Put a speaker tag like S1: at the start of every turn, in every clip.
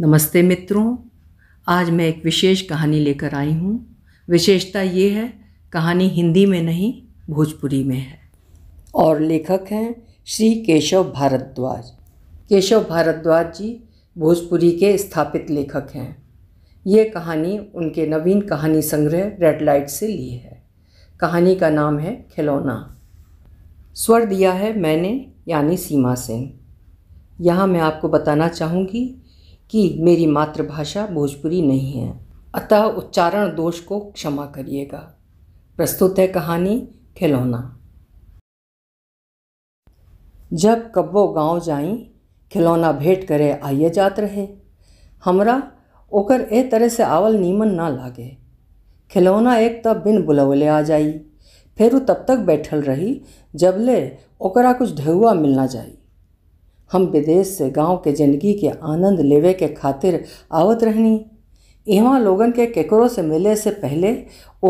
S1: नमस्ते मित्रों आज मैं एक विशेष कहानी लेकर आई हूँ विशेषता ये है कहानी हिंदी में नहीं भोजपुरी में है और लेखक हैं श्री केशव भारद्वाज केशव भारद्वाज जी भोजपुरी के स्थापित लेखक हैं ये कहानी उनके नवीन कहानी संग्रह रेड लाइट से ली है कहानी का नाम है खिलौना स्वर दिया है मैंने यानी सीमा सिंह यहाँ मैं आपको बताना चाहूँगी कि मेरी मातृभाषा भोजपुरी नहीं है अतः उच्चारण दोष को क्षमा करिएगा प्रस्तुत है कहानी खिलौना जब कब्बो गांव जाई खिलौना भेंट करे आइए जात रहे हमरा ओकर ए तरह से आवल नीमन ना लागे खिलौना एक तब बिन बुलवले आ जाई फिर वो तब तक बैठल रही जबले ओकरा कुछ ढेउआ मिलना जाई हम विदेश से गांव के जिंदगी के आनंद लेवे के खातिर आवत रहनी इहाँ लोगन के केकरों से मिले से पहले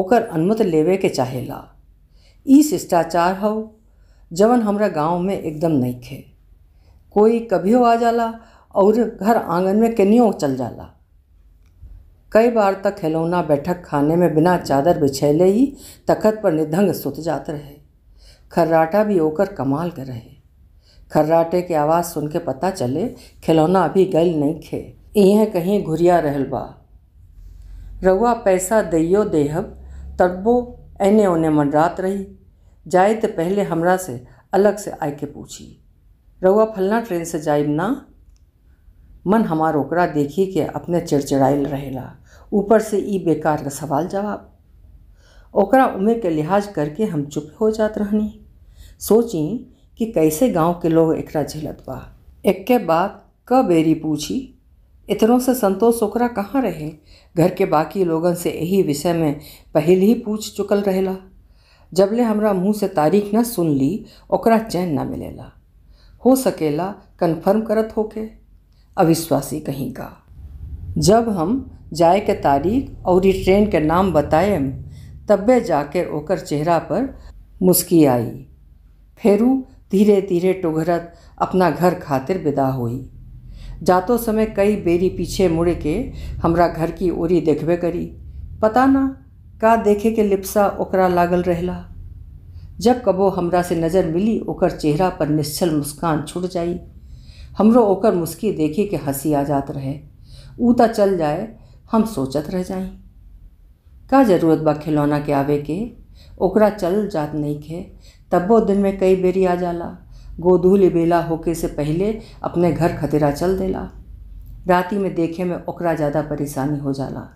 S1: ओकर अनुमत लेवे के चाहेला ई शिष्टाचार हो जवन हमरा गांव में एकदम नहीं खे कोई कभी आ जाला और घर आंगन में कनियो चल जाला कई बार तक खिलौना बैठक खाने में बिना चादर बिछैले ही तखत पर निधंग सुत जात रहे खर्राटा भी ओकर कमाल कर रहे खर्राटे की आवाज़ सुन के पता चले खिलौना अभी गल नहीं खे इहें कहीं घुरिया रहल बा रउआ पैसा दइयो देहब तबो एने ओने मनरात रही जाए तो पहले हमरा से अलग से आय के पूछी रउआ फलना ट्रेन से जाइब ना मन हमार ओकरा देखी के अपने चिड़चिड़ाइल रहेला ऊपर से ई बेकार का सवाल जवाब ओकरा उम्र के लिहाज करके हम चुप हो जात रहनी सोची कि कैसे गांव के लोग एक झेलत बा एक बात क बेरी पूछी इतनों से संतोष ओकरा कहाँ रहे घर के बाकी लोगन से यही विषय में पहले ही पूछ चुकल रहेला जबले हमरा मुँह से तारीख न सुन ली ओकरा चैन न मिलेला हो सकेला कन्फर्म करत होके अविश्वासी कहीं का जब हम जाए के तारीख और ट्रेन के नाम बताएम तब्बे जाकर ओकर चेहरा पर मुस्की आई फेरू धीरे धीरे टुघरत अपना घर खातिर विदा हुई जातो समय कई बेरी पीछे मुड़े के हमरा घर की ओरी देखबे करी पता ना का देखे के लिप्सा ओकरा लागल रहला जब कबो हमरा से नज़र मिली ओकर चेहरा पर निश्चल मुस्कान छुट जाई हमरो ओकर मुस्की देखे के हंसी आ जात रहे ऊ तो चल जाए हम सोचत रह जाई का जरूरत बा खिलौना के आवे के ओकरा चल जात नहीं के तब्बो दिन में कई बेरी आ जाला गोधूली बेला होके से पहले अपने घर खतरा चल देला राति में देखे में ओकरा ज़्यादा परेशानी हो जाला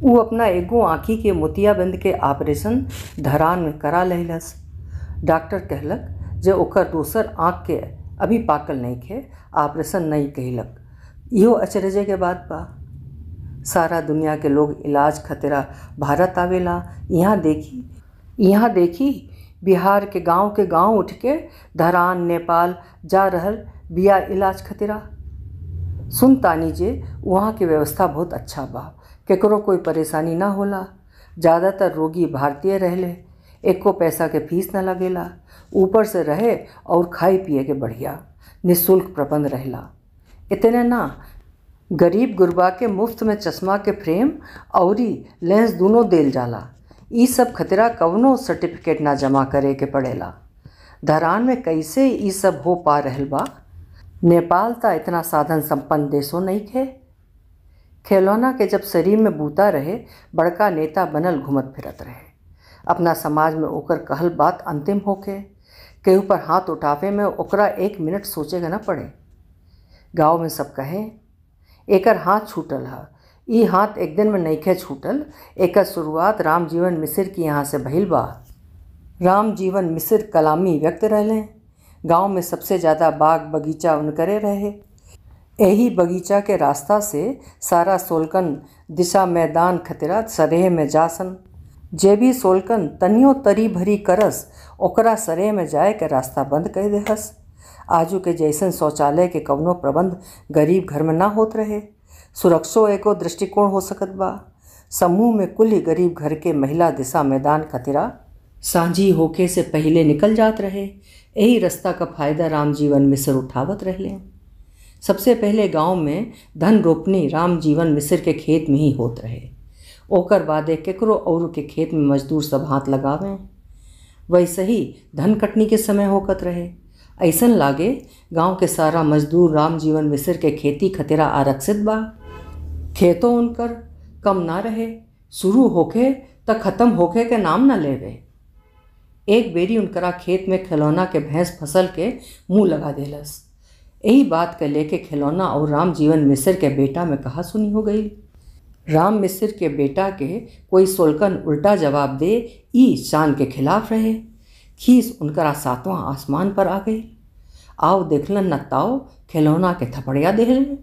S1: वो अपना एगो आँखी के मोतियाबंद के ऑपरेशन धरान में करा लहलस डॉक्टर कहलक जो ओकर दोसर आँख के अभी पाकल नहीं खे ऑपरेशन नहीं कहलक इहो अचरजे के बात बा सारा दुनिया के लोग इलाज खतरा भारत आवेला यहाँ देखी यहाँ देखी बिहार के गांव के गांव उठ के धरान नेपाल जा रहल बिया इलाज खतिरा सुन तानी जे वहाँ के व्यवस्था बहुत अच्छा बा केकरो कोई परेशानी ना होला ज़्यादातर रोगी भारतीय रहले एको पैसा के फीस ना लगेला ऊपर से रहे और खाए पिए के बढ़िया निःशुल्क प्रबंध रहला इतने ना गरीब गुरबा के मुफ्त में चश्मा के फ्रेम और लेंस दोनों दिल जाला इ सब खतरा कवनो सर्टिफिकेट ना जमा करे के पड़ेला धरान में कैसे इ सब हो पा रहल बा नेपाल त इतना साधन संपन्न देशों नहीं है खेलौना के जब शरीर में बूता रहे बड़का नेता बनल घूमत फिरत रहे अपना समाज में ओकर कहल बात अंतिम होके केहू पर हाथ उठावे में ओकरा एक मिनट सोचे ना पड़े गांव में सब कहें एकर हाथ छूटल है इ हाथ एक दिन में खे छूटल एकर शुरुआत रामजीवन मिसिर के यहाँ से भइल बा रामजीवन मिसिर कलामी व्यक्त रहें गांव में सबसे ज़्यादा बाग बगीचा उनकरे रहे यही बगीचा के रास्ता से सारा सोलकन दिशा मैदान खतरा सरेह में जासन जे भी सोलकन तनियो तरी भरी करस ओकरा सरेह में जाए के रास्ता बंद कर देहस आजू के जैसन शौचालय के कवनों प्रबंध गरीब घर में ना होत रहे सुरक्षो एको दृष्टिकोण हो सकत बा समूह में कुल ही गरीब घर के महिला दिशा मैदान खतिरा सांझी होके से पहले निकल जात रहे यही रास्ता का फायदा राम जीवन मिस्र उठावत लें सबसे पहले गांव में धन रोपनी राम जीवन मिस्र के खेत में ही होत रहे ओकर बादे केकरो और के खेत में मजदूर सब हाथ लगावें वैसे ही धन कटनी के समय होकत रहे ऐसा लागे गांव के सारा मजदूर राम जीवन मिस्र के खेती खतरा आरक्षित बा खेतों उनकर कम ना रहे शुरू होके त ख़त्म होके के नाम ना ले रहे एक बेरी उनकरा खेत में खिलौना के भैंस फसल के मुंह लगा देलस यही बात के लेके खिलौना और राम जीवन मिस्र के बेटा में कहा सुनी हो गई राम मिस्र के बेटा के कोई सोलकन उल्टा जवाब दे ई चांद के खिलाफ रहे खीस उनकरा सातवां आसमान पर आ गई आओ देखलन नाओ खिलौना के थपड़िया देहल में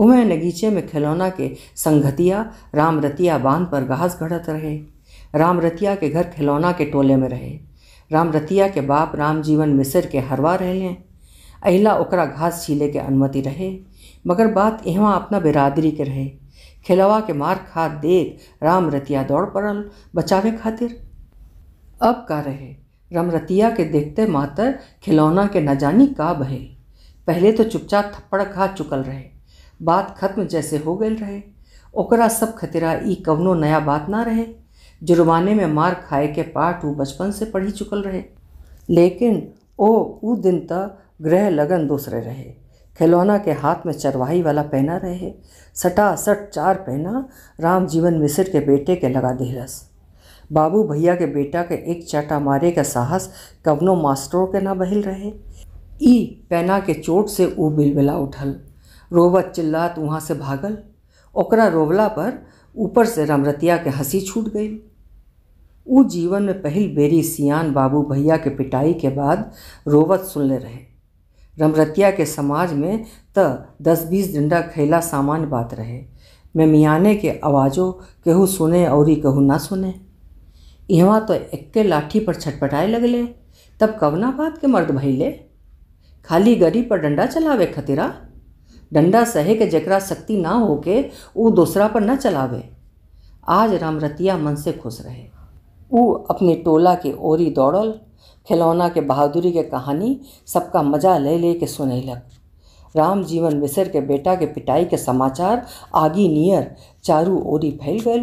S1: उमें नगीचे में खिलौना के संगतिया रामरतिया बांध पर घास घड़त रहे रामरतिया के घर खिलौना के टोले में रहे रामरतिया के बाप रामजीवन मिसर के हरवा रहे हैं अहिला ओकरा घास छीले के अनुमति रहे मगर बात यहाँ अपना बिरादरी के रहे खिलवा के मार खा देख राम रतिया दौड़ पड़ल बचावे खातिर अब का रहे रामरतिया के देखते मातर खिलौना के न जानी का बहे पहले तो चुपचाप थप्पड़ खा चुकल रहे बात खत्म जैसे हो गए रहे ओकरा सब खतरा ई कवनो नया बात ना रहे जुर्माने में मार खाए के पाठ वो बचपन से पढ़ी चुकल रहे लेकिन ओ ऊ दिन तक ग्रह लगन दूसरे रहे खिलौना के हाथ में चरवाही वाला पहना रहे सटा सट चार पहना राम जीवन मिश्र के बेटे के लगा देहरस बाबू भैया के बेटा के एक चाटा मारे का साहस कवनो मास्टरों के ना बहिल रहे ई पहना के चोट से ऊ बिलबिला उठल रोवत चिल्लात वहाँ से भागल ओकरा रोवला पर ऊपर से रमरतिया के हंसी छूट गई उ जीवन में पहल बेरी सियान बाबू भैया के पिटाई के बाद रोवत सुनले रहे रमरतिया के समाज में त दस बीस डंडा खैला सामान्य बात रहे मैं मियाने के आवाज़ों केहू सुने और ही कहूँ ना सुने यहाँ तो एक्के लाठी पर छटपटाए लगले तब कवना बात के मर्द भैले खाली गरी पर डंडा चलावे खतिरा डंडा सहे के जकरा शक्ति ना होके उ दूसरा पर न चलावे आज रामरतिया मन से खुश रहे उ अपने टोला के ओरी दौड़ल खिलौना के बहादुरी के कहानी सबका मजा ले ले के सुनैलक राम जीवन मिसर के बेटा के पिटाई के समाचार आगे नियर चारू ओरी फैल गए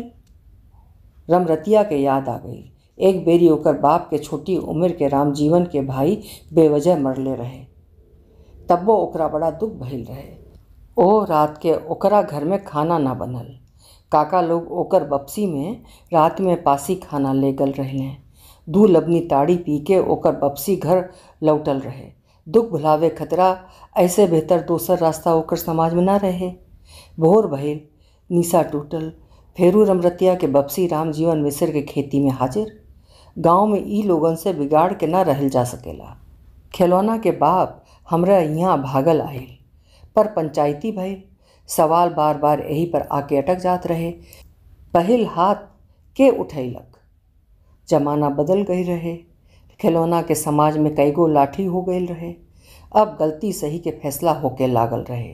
S1: रमरतिया के याद आ गई एक बेरी ओकर बाप के छोटी उम्र के राम जीवन के भाई बेवजह मरले रहे तब वो ओकरा बड़ा दुख भैल रहे ओ रात के ओकरा घर में खाना ना बनल काका लोग ओकर बपसी में रात में पासी खाना ले गल रहे दू लबनी ताड़ी पी के ओकर बपसी घर लौटल रहे दुख भुलावे खतरा ऐसे बेहतर दोसर रास्ता ओकर समाज में ना रहे भोर भइल निशा टूटल फेरू रमरतिया के बपसी राम जीवन मिश्र के खेती में हाजिर गांव में ई लोगन से बिगाड़ के ना रहल जा सकेला खिलौना के बाप हमरा यहाँ भागल आयल पर पंचायती भय सवाल बार बार यही पर आके अटक जात रहे पहल हाथ के उठैलक जमाना बदल गई रहे खिलौना के समाज में कई गो लाठी हो गए रहे अब गलती सही के फैसला होके लागल रहे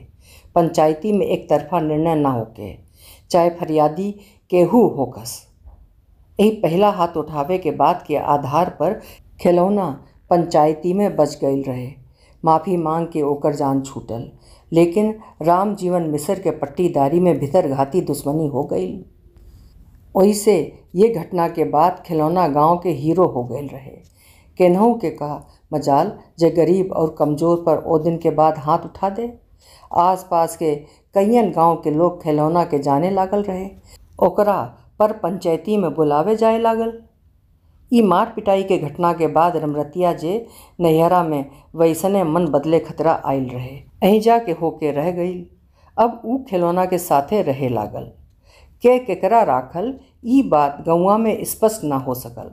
S1: पंचायती में एक तरफा निर्णय ना होके चाहे फरियादी केहू होकस यही पहला हाथ उठावे के बाद के आधार पर खिलौना पंचायती में बच गए रहे माफ़ी मांग के ओकर जान छूटल लेकिन राम जीवन मिस्र के पट्टीदारी में घाती दुश्मनी हो गई वही से ये घटना के बाद खिलौना गांव के हीरो हो गए रहे केन्हू के कहा मजाल जे गरीब और कमज़ोर पर ओ दिन के बाद हाथ उठा दे आसपास के कईन गांव के लोग खिलौना के जाने लागल रहे ओकरा पर पंचायती में बुलावे जाए लागल ई मार पिटाई के घटना के बाद रमरतिया जे नैहरा में वैसने मन बदले खतरा आयल रहे अहीं जा के होके रह गई अब ऊ खिलौना के साथे रहे लागल के केकरा राखल ई बात गौवा में स्पष्ट ना हो सकल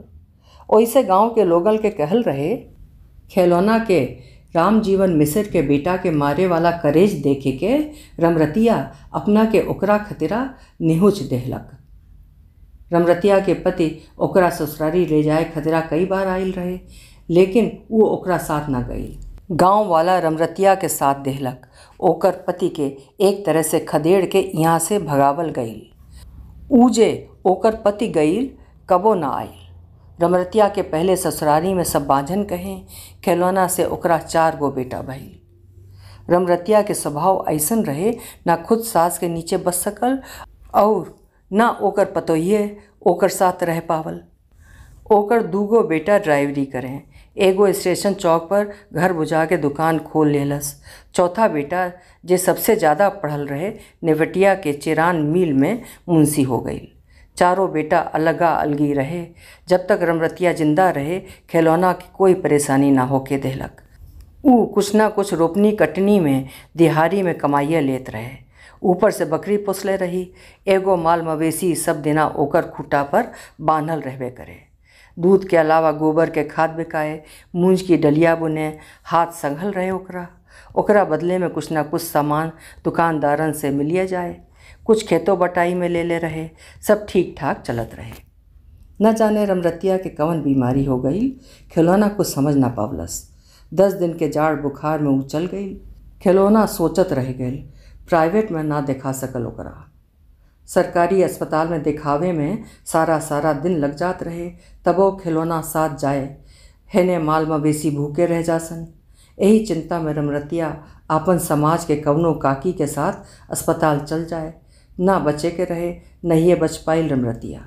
S1: ओसे गांव के लोगल के कहल रहे खिलौना के राम जीवन मिसर के बेटा के मारे वाला करेज देखे के रमरतिया अपना के ओकरा खतरा निहुच देहलक रमरतिया के पति ओकरा ससुरारी ले जाए खतरा कई बार आयल रहे लेकिन वो ओकरा साथ ना गई गांव वाला रमरतिया के साथ देहलक ओकर पति के एक तरह से खदेड़ के यहाँ से भगावल गई ऊजे ओकर पति गई कबो ना आयल रमरतिया के पहले ससुरारी में सब बांझन कहें खिलौना से ओकरा चार गो बेटा भइल रमरतिया के स्वभाव ऐसन रहे ना खुद सास के नीचे बस सकल और ना ओकर पतोहिए ओकर साथ रह पावल ओकर दूगो बेटा ड्राइवरी करें एगो स्टेशन चौक पर घर बुझा के दुकान खोल लेलस चौथा बेटा जे सबसे ज़्यादा पढ़ल रहे नेवटिया के चिरान मिल में मुंशी हो गई चारों बेटा अलगा अलगी रहे जब तक रमरतिया जिंदा रहे खिलौना की कोई परेशानी ना होके दहलक ऊ कुछ ना कुछ रोपनी कटनी में दिहाड़ी में कमाइया लेते रहे ऊपर से बकरी पोसले रही एगो माल मवेशी सब दिना ओकर खूटा पर बांधल रहबे करे दूध के अलावा गोबर के खाद बिकाए मूंज की डलिया बुने हाथ संघल रहे ओकरा ओकरा बदले में कुछ ना कुछ सामान दुकानदारन से मिलिए जाए कुछ खेतों बटाई में ले ले रहे सब ठीक ठाक चलत रहे न जाने रमरतिया के कवन बीमारी हो गई खिलौना कुछ समझ ना पावलस दस दिन के जाड़ बुखार में उछल गई खिलौना सोचत रह गई प्राइवेट में ना दिखा सकल ओकरा सरकारी अस्पताल में दिखावे में सारा सारा दिन लग जात रहे तबो खिलौना साथ जाए हेने माल मवेशी भूखे रह जासन यही चिंता में रमरतिया आपन समाज के कवनों काकी के साथ अस्पताल चल जाए ना बचे के रहे नहीं बच पाई रमरतिया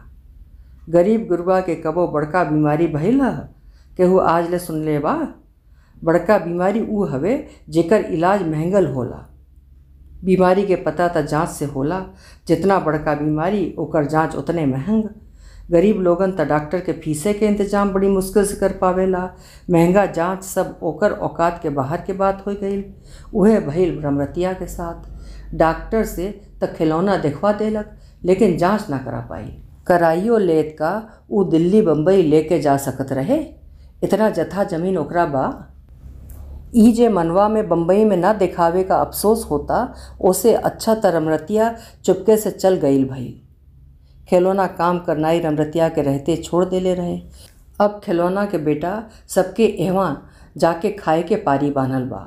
S1: गरीब गुरबा के कबो बड़का बीमारी भइल केहू आज ले सुन ले बा बड़का बीमारी ऊ हवे जेकर इलाज महंगल होला बीमारी के पता तो जांच से होला जितना बड़का बीमारी ओकर जांच उतने महंग गरीब लोगन तो डॉक्टर के फीसे के इंतजाम बड़ी मुश्किल से कर पावेला महंगा जांच सब ओकर औकात के बाहर के बात हो गई उहे भइल भ्रमरतिया के साथ डॉक्टर से तो खिलौना देखवा देलक लेकिन जांच ना करा पाई कराइयो लेत का वो दिल्ली बम्बई लेके जा सकत रहे इतना जथा जमीन ओकरा बा ई जे मनवा में बम्बई में ना देखावे का अफसोस होता उसे अच्छा त रमरतिया चुपके से चल गई भई खिलौना काम करनाई रमरतिया के रहते छोड़ देले रहे अब खिलौना के बेटा सबके एवा जाके खाए के पारी बांधल बा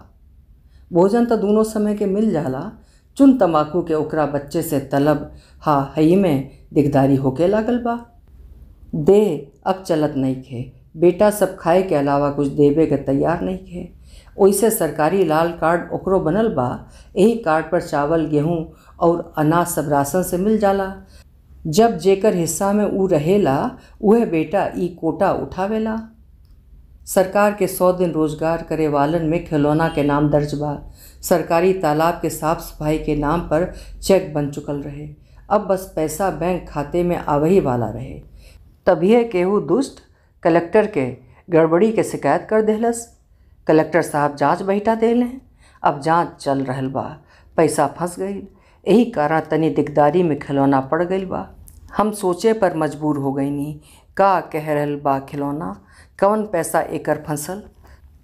S1: भोजन तो दोनों समय के मिल जाला चुन तम्बाकू के ओकरा बच्चे से तलब हा हई में दिगदारी होके लागल बा दे अब चलत नहीं खे बेटा सब खाए के अलावा कुछ देवे के तैयार नहीं खे वैसे सरकारी लाल कार्ड ओकरो बनल बा यही कार्ड पर चावल गेहूँ और अनाज सब राशन से मिल जाला जब जेकर हिस्सा में ऊ रहेला वह बेटा ई कोटा उठावेला सरकार के सौ दिन रोजगार करे वालन में खिलौना के नाम दर्ज बा सरकारी तालाब के साफ सफाई के नाम पर चेक बन चुकल रहे अब बस पैसा बैंक खाते में आवही वाला रहे तभी केहू दुष्ट कलेक्टर के गड़बड़ी के शिकायत कर दिलस कलेक्टर साहब जांच बैठा दे लें अब जांच चल रहा बा पैसा फंस गई यही कारण तनी दिकदारी में खिलौना पड़ गई बा हम सोचे पर मजबूर हो गई नहीं का कह रहल बा खिलौना कौन पैसा एकर फंसल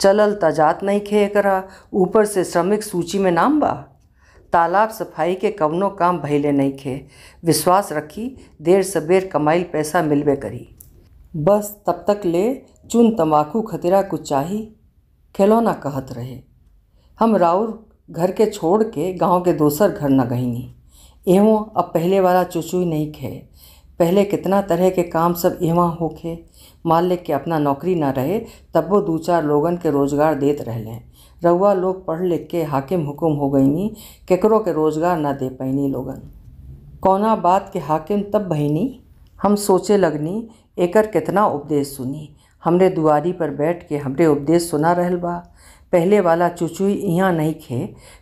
S1: चलल जात नहीं खे एकरा ऊपर से श्रमिक सूची में नाम बा तालाब सफाई के कवनो काम भैले नहीं खे विश्वास रखी देर सबेर कमाइल पैसा मिलबे करी बस तब तक ले चुन तम्बाकू खतरा कुछ चाही खिलौना कहत रहे हम राउर घर के छोड़ के गाँव के दोसर घर न गईनी एवं अब पहले वाला चुचुई नहीं खे पहले कितना तरह के काम सब एवं होखे मान ले के अपना नौकरी ना रहे तब वो दो चार लोगन के रोजगार देत रहले रउआ लोग पढ़ लिख के हाकिम हुकुम हो गईनी केकरो के रोजगार ना दे पैनी लोगन कोना बात के हाकिम तब बहनी हम सोचे लगनी एकर कितना उपदेश सुनी हमरे दुआरी पर बैठ के हमरे उपदेश सुना रहल बा पहले वाला चुचुई यहाँ नहीं खे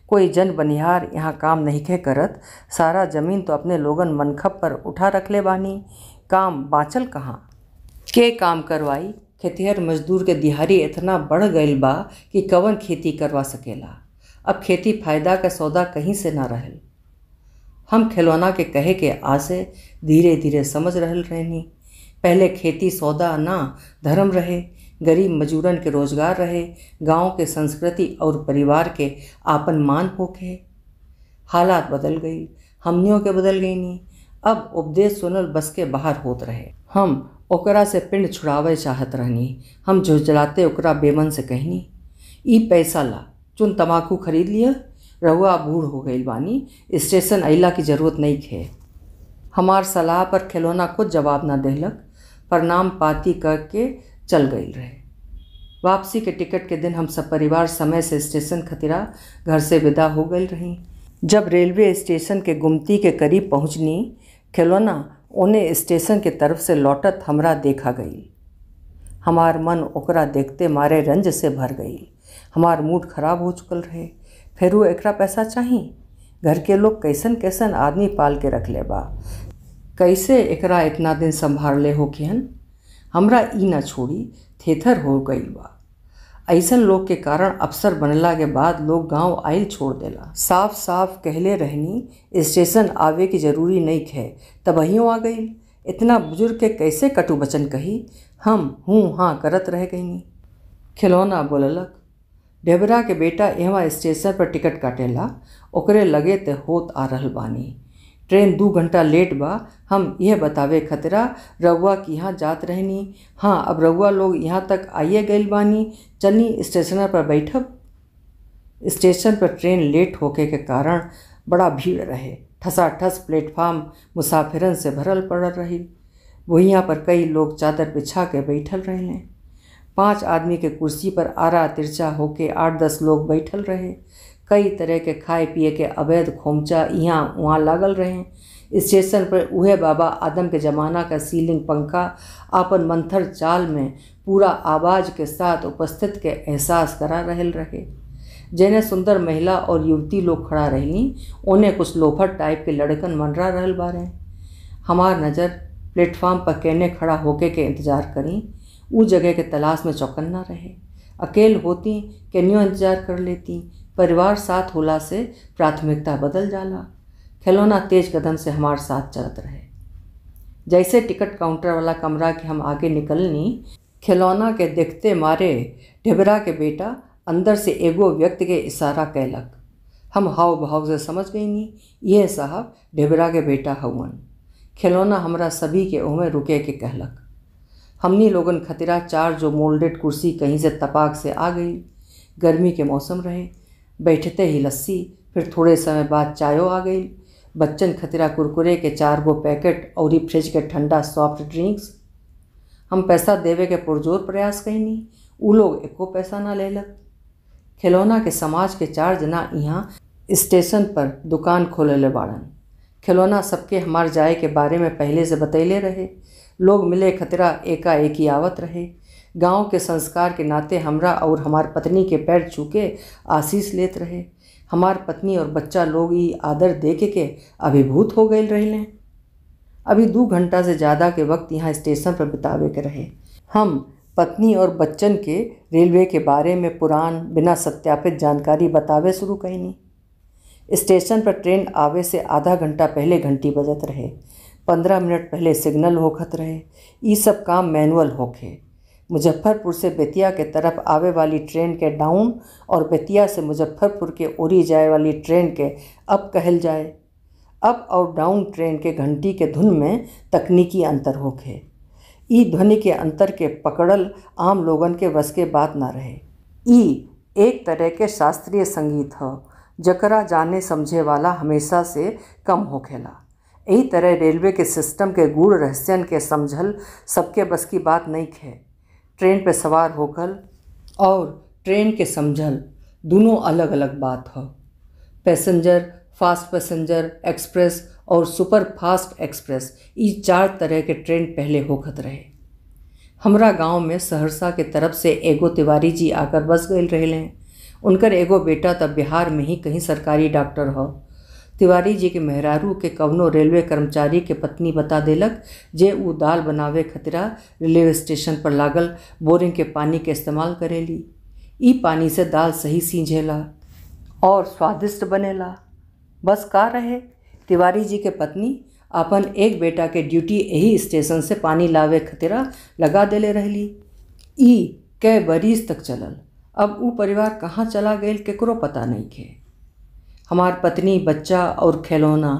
S1: कोई जन बनिहार यहाँ काम नहीं खे करत सारा जमीन तो अपने लोगन मनखप पर उठा रख ले बानी काम बाँचल कहाँ के काम करवाई खेतिहर मजदूर के दिहाड़ी इतना बढ़ गए बा कि कवन खेती करवा सकेला अब खेती फायदा का सौदा कहीं से ना रहल हम खिलौना के कहे के आसे धीरे धीरे समझ रहल रहनी पहले खेती सौदा ना धर्म रहे गरीब मजूरन के रोजगार रहे गांव के संस्कृति और परिवार के आपन मान पोखे हालात बदल गई हमनियों के बदल गई नहीं अब उपदेश सुनल बस के बाहर होत रहे हम ओकरा से पिंड छुड़ावे चाहत रहनी हम झुझलाते ओकरा बेमन से कहनी ई पैसा ला चुन तम्बाकू खरीद लिया रहुआ बूढ़ हो गई बानी स्टेशन अला की जरूरत नहीं खे हमार सलाह पर खिलौना कुछ जवाब ना देहलक प्रणाम पाती करके चल गई रहे वापसी के टिकट के दिन हम सब परिवार समय से स्टेशन खतिरा घर से विदा हो गई रही जब रेलवे स्टेशन के गुमती के करीब पहुंचनी खिलौना उन्हें स्टेशन के तरफ से लौटत हमरा देखा गई हमार मन ओकरा देखते मारे रंज से भर गई हमार मूड खराब हो चुकल रहे फिर वो एकरा पैसा चाही घर के लोग कैसन कैसन आदमी पाल के रख ले बा कैसे एकरा इतना दिन संभाल ले हो केहन हमरा ई ना छोड़ी थेथर हो गई बा ऐसन लोग के कारण अफसर बनला के बाद लोग गांव आइल छोड़ देला साफ साफ कहले रहनी स्टेशन आवे की जरूरी नहीं है तबहियों आ गई इतना बुजुर्ग के कैसे कटु बचन कही हम हूँ हाँ करत रह गई खिलौना बोललक डेबरा के बेटा यहाँ स्टेशन पर टिकट काटेला ओकरे लगे तो होत आ रहा बानी ट्रेन दू घंटा लेट बा हम यह बतावे खतरा रउआ कि यहाँ जात रहनी हाँ अब रउआ लोग यहाँ तक आइए गई बानी चलनी स्टेशन पर बैठब स्टेशन पर ट्रेन लेट होके के कारण बड़ा भीड़ रहे ठसा ठस प्लेटफार्म मुसाफिरन से भरल पड़ रही वहीं पर कई लोग चादर बिछा के बैठल रहने पांच आदमी के कुर्सी पर आरा तिरछा होके आठ दस लोग बैठल रहे कई तरह के खाए पिए के अवैध खोमचा यहाँ वहाँ लागल रहे स्टेशन पर उहे बाबा आदम के ज़माना का सीलिंग पंखा अपन मंथर चाल में पूरा आवाज़ के साथ उपस्थित के एहसास करा रहल रहे जैने सुंदर महिला और युवती लोग खड़ा रही उन्हें कुछ लोफर टाइप के लड़कन मनरा रहल बारे हमार नज़र प्लेटफार्म पर कहने खड़ा होके के इंतज़ार करी ऊ जगह के तलाश में चौकन्ना रहे अकेल होती कैनियो इंतज़ार कर लेती परिवार साथ होला से प्राथमिकता बदल जाला खिलौना तेज कदम से हमारे साथ चलत रहे जैसे टिकट काउंटर वाला कमरा के हम आगे निकलनी खिलौना के देखते मारे ढेबरा के बेटा अंदर से एगो व्यक्ति के इशारा कैलक हम हाव भाव से समझ गईनी यह साहब ढेबरा के बेटा हवन खिलौना हमारा सभी के ओह में रुके के कहलक हमनी लोगन खतिरा चार जो मोल्डेड कुर्सी कहीं से तपाक से आ गई गर्मी के मौसम रहे बैठते ही लस्सी फिर थोड़े समय बाद चायो आ गई बच्चन खतरा कुरकुरे के चार गो पैकेट और ही फ्रिज के ठंडा सॉफ्ट ड्रिंक्स हम पैसा देवे के पुरजोर प्रयास नहीं वो लोग एको पैसा ना ले लग खिलौना के समाज के चार जना यहाँ स्टेशन पर दुकान ले बाड़न खिलौना सबके हमार जाए के बारे में पहले से बतैले रहे लोग मिले खतरा एकाएकी आवत रहे गांव के संस्कार के नाते हमरा और हमार पत्नी के पैर छू के आशीष लेत रहे हमार पत्नी और बच्चा लोग ही आदर देखे के अभिभूत हो गए रहे अभी दो घंटा से ज़्यादा के वक्त यहाँ स्टेशन पर बितावे के रहे हम पत्नी और बच्चन के रेलवे के बारे में पुरान बिना सत्यापित जानकारी बतावे शुरू नहीं स्टेशन पर ट्रेन आवे से आधा घंटा पहले घंटी बजत रहे पंद्रह मिनट पहले सिग्नल होखत रहे ये सब काम मैनुअल होखे मुजफ्फरपुर से बेतिया के तरफ आवे वाली ट्रेन के डाउन और बेतिया से मुजफ्फरपुर के ओरी जाए वाली ट्रेन के अप कहल जाए अप और डाउन ट्रेन के घंटी के धुन में तकनीकी अंतर होखे ई ध्वनि के अंतर के पकड़ल आम लोगन के वस के बात ना रहे ई एक तरह के शास्त्रीय संगीत हो जकरा जाने समझे वाला हमेशा से कम होखेला यही तरह रेलवे के सिस्टम के गूढ़ रहस्यन के समझल सबके बस की बात नहीं है ट्रेन पर सवार होकर और ट्रेन के समझल दोनों अलग अलग बात हो पैसेंजर फास्ट पैसेंजर एक्सप्रेस और सुपर फास्ट एक्सप्रेस ये चार तरह के ट्रेन पहले होकर रहे हमरा गांव में सहरसा के तरफ से एगो तिवारी जी आकर बस गए रहे उनकर एगो बेटा तब बिहार में ही कहीं सरकारी डॉक्टर हो तिवारी जी के मेहरारू के कवनो रेलवे कर्मचारी के पत्नी बता देलक जे उ दाल बनावे खतरा रेलवे स्टेशन पर लागल बोरिंग के पानी के इस्तेमाल करेली ई पानी से दाल सही सींझेला और स्वादिष्ट बनेला बस का रहे तिवारी जी के पत्नी अपन एक बेटा के ड्यूटी यही स्टेशन से पानी लावे खतरा लगा देले रहली ई कै बरीस तक चलल अब उ परिवार कहाँ चला गया केकरो पता नहीं है हमार पत्नी बच्चा और खिलौना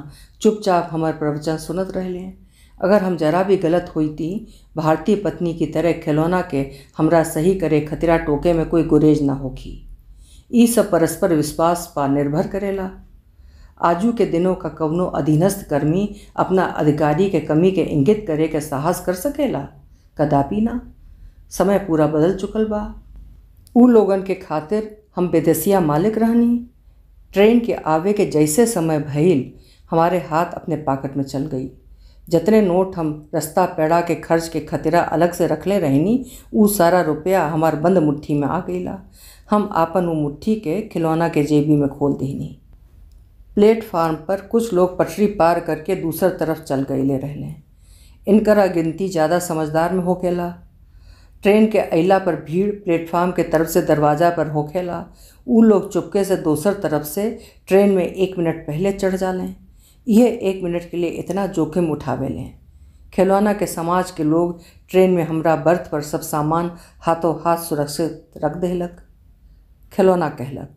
S1: चुपचाप हमार प्रवचन सुनत लें अगर हम जरा भी गलत थी भारतीय पत्नी की तरह खिलौना के हमरा सही करे खतरा टोके में कोई गुरेज ना होगी ई सब परस्पर विश्वास पर निर्भर करेला आजू के दिनों का कवनो अधीनस्थ कर्मी अपना अधिकारी के कमी के इंगित करे के साहस कर सकेला कदापि ना समय पूरा बदल चुकल बा उ लोगन के खातिर हम बेदसिया मालिक रहनी ट्रेन के आवे के जैसे समय भइल हमारे हाथ अपने पाकट में चल गई जितने नोट हम रास्ता पेड़ा के खर्च के खतरा अलग से रखले रहनी वो सारा रुपया हमार बंद मुट्ठी में आ गईला हम आपन वो मुट्ठी के खिलौना के जेबी में खोल देनी प्लेटफार्म पर कुछ लोग पटरी पार करके दूसर तरफ चल गईले रहने इनकरा गिनती ज़्यादा समझदार में हो गया ट्रेन के अला पर भीड़ प्लेटफार्म के तरफ से दरवाज़ा पर होखेला उ लोग चुपके से दूसर तरफ से ट्रेन में एक मिनट पहले चढ़ लें यह एक मिनट के लिए इतना जोखिम उठावे लें खिलौना के समाज के लोग ट्रेन में हमरा बर्थ पर सब सामान हाथों हाथ सुरक्षित रख दिलक खिलौना कहलक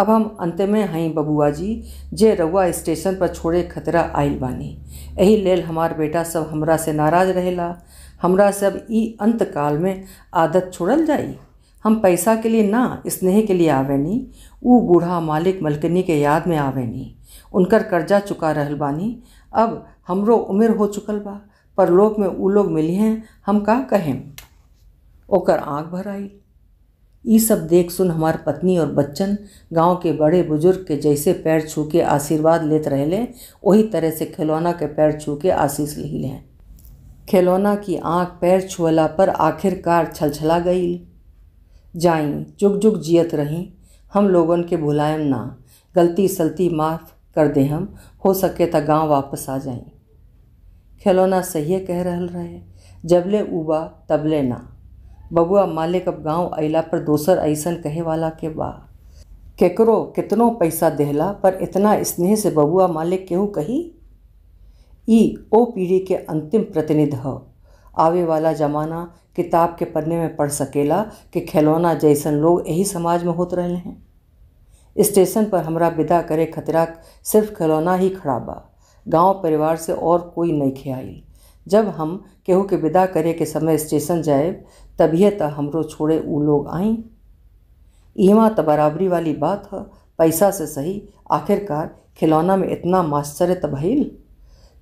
S1: अब हम अंत में हई बबुआ जी जे रउआ स्टेशन पर छोड़े खतरा आयल बानी यही लेल हमार बेटा सब हमरा से नाराज रहेला हमरा सब ई अंतकाल में आदत छोड़ल जाई हम पैसा के लिए ना स्नेह के लिए आवेनी ऊ बूढ़ा मालिक मलकनी के याद में आवेनी उनकर कर्जा चुका रहल बानी अब हमरो उम्र हो चुकल बा पर लोक में ऊ लोग मिली हैं हम का कहें ओकर आँख भर आई ये सब देख सुन हमार पत्नी और बच्चन गांव के बड़े बुजुर्ग के जैसे पैर छू के आशीर्वाद लेते रहले वही तरह से खिलौना के पैर छू के आशीष ली लें खिलौना की आँख पैर छुअला पर आखिरकार छलछला गई जाई जुग जुग जियत रहीं हम लोगों के भुलायम ना गलती सलती माफ़ कर दे हम हो सके तो गांव वापस आ जाई खिलौना सही कह रहल रहे जबले उबा तबले ना बबुआ मालिक अब गांव अला पर दोसर ऐसन कहे वाला के बा केकरो कितनों पैसा देहला पर इतना स्नेह से बबुआ मालिक केहू कही ई ओ पीढ़ी के अंतिम प्रतिनिधि ह आवे वाला जमाना किताब के पन्ने में पढ़ सकेला कि खिलौना जैसन लोग यही समाज में होते रहे हैं स्टेशन पर हमरा विदा करे खतरा सिर्फ खिलौना ही खड़ा बा गांव परिवार से और कोई नहीं आइल जब हम केहू के विदा करे के समय स्टेशन जाए तभी त हमरो छोड़े वो लोग आई इहवा तो बराबरी वाली बात है पैसा से सही आखिरकार खिलौना में इतना माश्चर्य तो भइल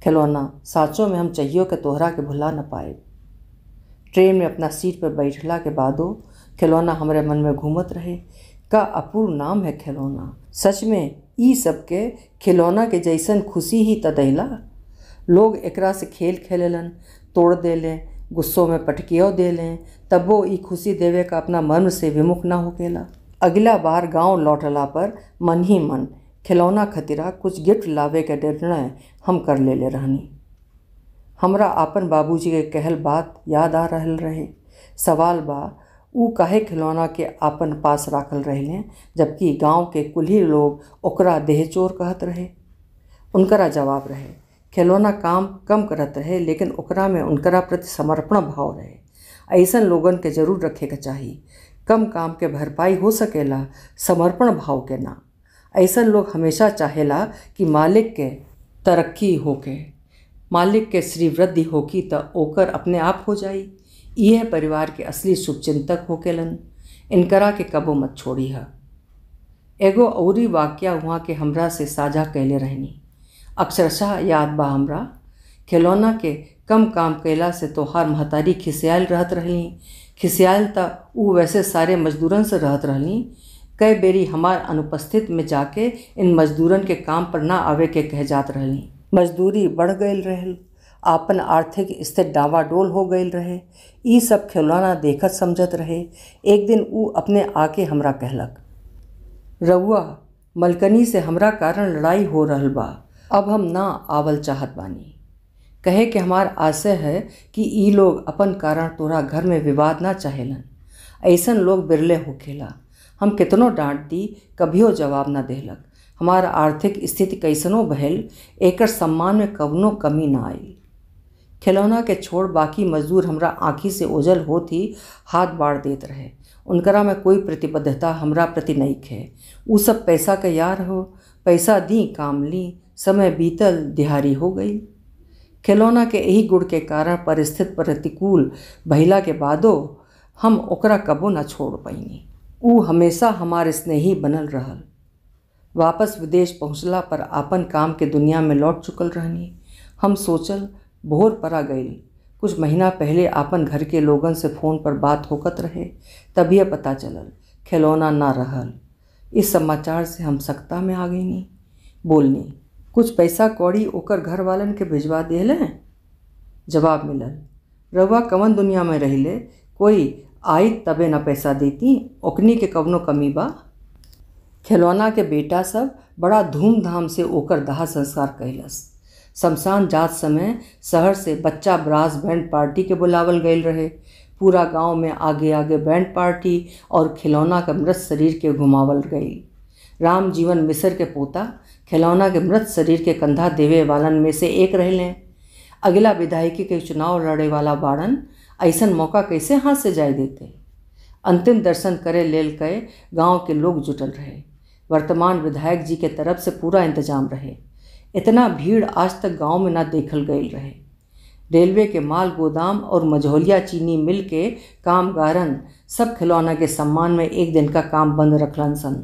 S1: खिलौना साँचों में हम चाहिए के तोहरा के भुला न पाए ट्रेन में अपना सीट पर बैठला के बादो खिलौना हमारे मन में घूमत रहे का अपूर्व नाम है खिलौना सच में ई सबके खिलौना के जैसन खुशी ही तदैला लोग एकरा से खेल खेलेलन तोड़ दे लें गुस्सों में पटकियो दे लें तब वो ई खुशी देवे का अपना मर्म से विमुख ना होकेला अगला बार गांव लौटला पर मन ही मन खिलौना खतिरा कुछ गिफ्ट लावे के निर्णय हम कर ले ले रहनी हमरा आपन बाबूजी के कहल बात याद आ रहल रहे सवाल बा ऊ काहे खिलौना के आपन पास राखल रहले जबकि गांव के कुल ही लोग ओकरा देह चोर कहत रहे उनकरा जवाब रहे खिलौना काम कम करत रहे लेकिन ओकरा में उनकरा प्रति समर्पण भाव रहे ऐसन लोगन के जरूर रखे के चाहिए कम काम के भरपाई हो सकेला समर्पण भाव के ना ऐसा लोग हमेशा चाहेला कि मालिक के तरक्की होके मालिक के श्री वृद्धि होकी त ओकर अपने आप हो जाई यह परिवार के असली शुभचिंतक होकेलन इनकरा के कबो मत छोड़ी है एगो औरी वाक्य हुआ के हमरा से साझा कैले रहनी अक्षरशाह याद बा हमरा खिलौना के कम काम कैला से तोहार महतारी खिसियाल रहत रहनी खिसियाल त वैसे सारे मजदूरन से रहत रहली कई बेरी हमार अनुपस्थित में जाके इन मजदूरन के काम पर ना आवे के कह जात रहली मजदूरी बढ़ गई रह आपन आर्थिक स्थिति डावाडोल हो गई रहे ई सब खिलौना देखत समझत रहे एक दिन ऊ अपने आके हमरा कहलक रउआ मलकनी से हमरा कारण लड़ाई हो रहा बा अब हम ना आवल चाहत बानी कहे के हमार आशय है कि ई लोग अपन कारण तोरा घर में विवाद ना चाहेलन ऐसन लोग बिरले होखेला हम कितनों डांट दी कभियो जवाब न देलक हमार आर्थिक स्थिति कैसनो भयल एकर सम्मान में कवनो कमी ना आई खिलौना के छोड़ बाकी मजदूर हमरा आँखी से ओझल होत ही हाथ बाढ़ देत रहे उनकरा में कोई प्रतिबद्धता हमरा प्रति नहीं है वो सब पैसा के यार हो पैसा दी काम ली समय बीतल दिहारी हो गई खिलौना के यही गुड़ के कारण परिस्थिति प्रतिकूल भैला के बादो हम ओकरा कबो न छोड़ पैनी उ हमेशा हमारे स्नेही बनल रहल वापस विदेश पहुँचला पर आपन काम के दुनिया में लौट चुकल रहनी हम सोचल भोर परा गई कुछ महीना पहले आपन घर के लोगन से फ़ोन पर बात होकत रहे तभी पता चलल खिलौना ना रहल इस समाचार से हम सकता में आ गई बोलनी कुछ पैसा कौड़ी ओकर घर वालन के भिजवा दिले जवाब मिलल रउआ कवन दुनिया में रहिले कोई आई तबे न पैसा देती ओकनी के कवनो कमी बा खिलौना के बेटा सब बड़ा धूमधाम से ओकर दाह संस्कार कैलस शमशान जात समय शहर से बच्चा ब्रास बैंड पार्टी के बुलावल गए रहे पूरा गांव में आगे आगे बैंड पार्टी और खिलौना के मृत शरीर के घुमावल गई राम जीवन मिसर के पोता खिलौना के मृत शरीर के कंधा देवे वालन में से एक रहें अगला विधायकी के चुनाव लड़े वाला बाड़न ऐसा मौका कैसे हाथ से जाए देते अंतिम दर्शन करे लेल गए गांव के लोग जुटल रहे वर्तमान विधायक जी के तरफ से पूरा इंतजाम रहे इतना भीड़ आज तक गांव में ना देखल गए रहे रेलवे के माल गोदाम और मझौलिया चीनी मिल के कामगारन सब खिलौना के सम्मान में एक दिन का काम बंद रखलन सन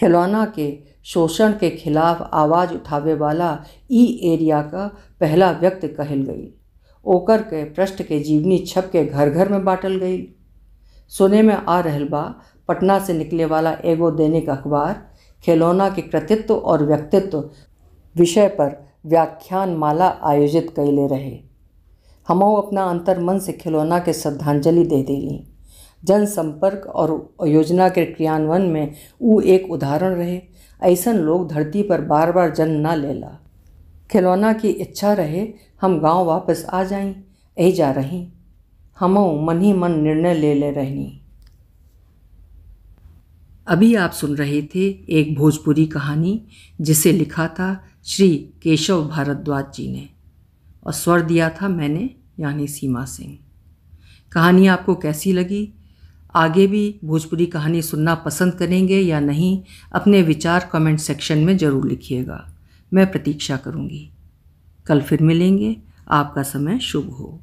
S1: खिलौना के शोषण के खिलाफ आवाज़ उठावे वाला ई एरिया का पहला व्यक्ति कहल गई ओकर के पृष्ठ के जीवनी छप के घर घर में बाटल गई सुने में आ रहल बा पटना से निकले वाला एगो दैनिक अखबार खिलौना के कृतित्व और व्यक्तित्व विषय पर व्याख्यान माला आयोजित कैले रहे हम अपना अंतर मन से खिलौना के श्रद्धांजलि दे देली जनसंपर्क और योजना के क्रियान्वयन में उ एक उदाहरण रहे ऐसा लोग धरती पर बार बार जन्म ना लेला खिलौना की इच्छा रहे हम गांव वापस आ जाएं ऐ जा रही हम मन ही मन निर्णय ले ले रही अभी आप सुन रहे थे एक भोजपुरी कहानी जिसे लिखा था श्री केशव भारद्वाज जी ने और स्वर दिया था मैंने यानी सीमा सिंह कहानी आपको कैसी लगी आगे भी भोजपुरी कहानी सुनना पसंद करेंगे या नहीं अपने विचार कमेंट सेक्शन में ज़रूर लिखिएगा मैं प्रतीक्षा करूँगी कल फिर मिलेंगे आपका समय शुभ हो